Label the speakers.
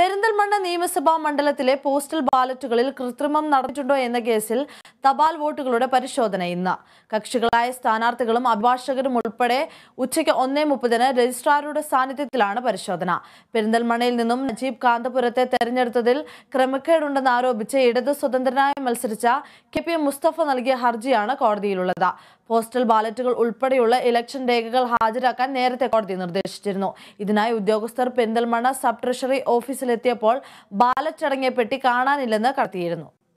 Speaker 1: പെരിന്തൽമണ്ണ നിയമസഭാ മണ്ഡലത്തിലെ പോസ്റ്റൽ ബാലറ്റുകളിൽ കൃത്രിമം നടന്നിട്ടുണ്ടോ എന്ന കേസിൽ തപാൽ വോട്ടുകളുടെ പരിശോധന ഇന്ന് കക്ഷികളായ സ്ഥാനാർത്ഥികളും അഭിഭാഷകരും ഉൾപ്പെടെ ഉച്ചയ്ക്ക് ഒന്നേ മുപ്പതിന് രജിസ്ട്രാറുടെ സാന്നിധ്യത്തിലാണ് പരിശോധന പെരിന്തൽമണ്ണയിൽ നിന്നും നജീബ് കാന്തപുരത്തെ തെരഞ്ഞെടുത്തതിൽ ക്രമക്കേടുണ്ടെന്ന് ആരോപിച്ച് ഇടതു സ്വതന്ത്രനായി മത്സരിച്ച കെ മുസ്തഫ നൽകിയ ഹർജിയാണ് കോടതിയിലുള്ളത് പോസ്റ്റൽ ബാലറ്റുകൾ ഉൾപ്പെടെയുള്ള ഇലക്ഷൻ രേഖകൾ ഹാജരാക്കാൻ നേരത്തെ കോടതി നിർദ്ദേശിച്ചിരുന്നു ഇതിനായി ഉദ്യോഗസ്ഥർ പെന്തൽമണ്ണ സബ് ട്രഷറി ഓഫീസിലെത്തിയപ്പോൾ ബാലറ്റ് അടങ്ങിയ പെട്ടി കാണാനില്ലെന്ന് കടത്തിയിരുന്നു